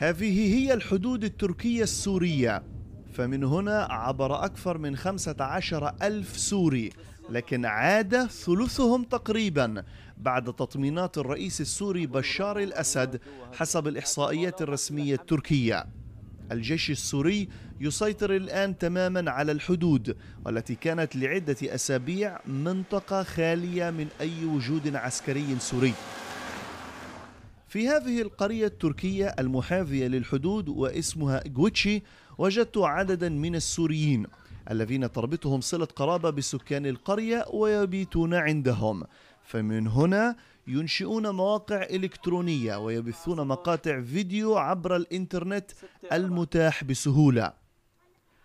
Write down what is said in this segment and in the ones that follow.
هذه هي الحدود التركية السورية فمن هنا عبر أكثر من 15 ألف سوري لكن عاد ثلثهم تقريبا بعد تطمينات الرئيس السوري بشار الأسد حسب الإحصائيات الرسمية التركية الجيش السوري يسيطر الآن تماما على الحدود والتي كانت لعدة أسابيع منطقة خالية من أي وجود عسكري سوري في هذه القرية التركية المحاذية للحدود واسمها جوتشي وجدت عددا من السوريين الذين تربطهم صلة قرابة بسكان القرية ويبيتون عندهم فمن هنا ينشئون مواقع إلكترونية ويبثون مقاطع فيديو عبر الإنترنت المتاح بسهولة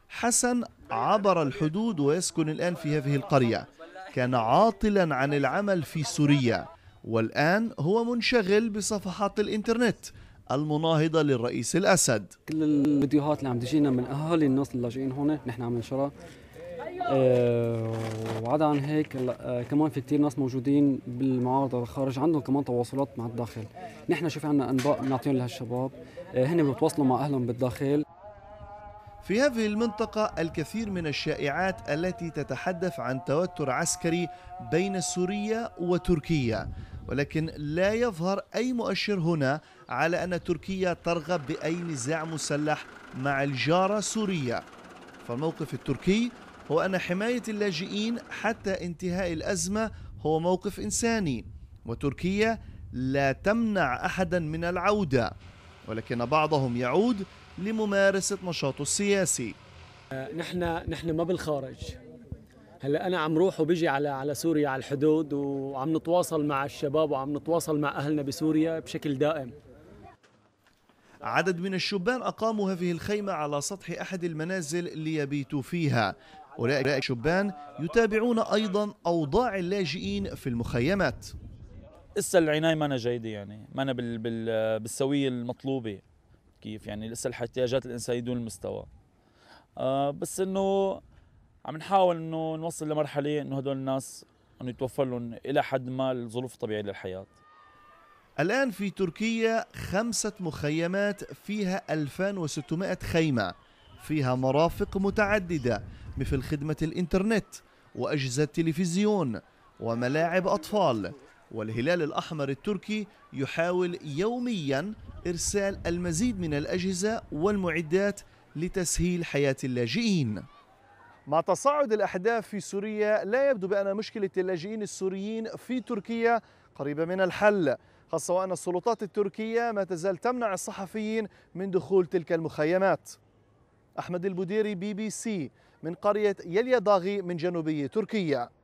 حسن عبر الحدود ويسكن الآن في هذه القرية كان عاطلا عن العمل في سوريا والآن هو منشغل بصفحات الإنترنت المناهضة للرئيس الأسد كل الفيديوهات اللي عم تجينا من أهالي الناس اللاجئين هون نحن عم ننشرها آه، وعدا عن هيك آه، كمان في كتير ناس موجودين بالمعارضه الخارج عندهم كمان تواصلات مع الداخل نحن شو في عنا انباء بنعطيهم لهالشباب آه، هن بيتواصلوا مع اهلهم بالداخل في هذه المنطقة الكثير من الشائعات التي تتحدث عن توتر عسكري بين سوريا وتركيا ولكن لا يظهر أي مؤشر هنا على أن تركيا ترغب بأي نزاع مسلح مع الجارة سوريا فالموقف التركي هو أن حماية اللاجئين حتى انتهاء الأزمة هو موقف إنساني وتركيا لا تمنع أحدا من العودة ولكن بعضهم يعود لممارسة نشاطه السياسي نحن نحن ما بالخارج هلا انا عم روح وبيجي على على سوريا على الحدود وعم نتواصل مع الشباب وعم نتواصل مع اهلنا بسوريا بشكل دائم عدد من الشبان أقاموا هذه الخيمة على سطح أحد المنازل ليبيتوا فيها أولئك الشبان يتابعون أيضا أوضاع اللاجئين في المخيمات لسه العناية ما أنا جيدة يعني ما أنا بال... بال... بالسوية المطلوبة كيف يعني لسه الاحتياجات الإنسانية دون المستوى آه بس إنه عم نحاول انه نوصل لمرحله انه هدول الناس انه يتوفر لهم الى حد ما الظروف الطبيعيه للحياه الآن في تركيا خمسة مخيمات فيها 2600 خيمة فيها مرافق متعددة مثل خدمة الإنترنت وأجهزة تلفزيون وملاعب أطفال والهلال الأحمر التركي يحاول يوميا إرسال المزيد من الأجهزة والمعدات لتسهيل حياة اللاجئين مع تصاعد الأحداث في سوريا لا يبدو بأن مشكلة اللاجئين السوريين في تركيا قريبة من الحل خاصة وأن السلطات التركية ما تزال تمنع الصحفيين من دخول تلك المخيمات أحمد البديري بي بي سي من قرية يليا ضاغي من جنوبي تركيا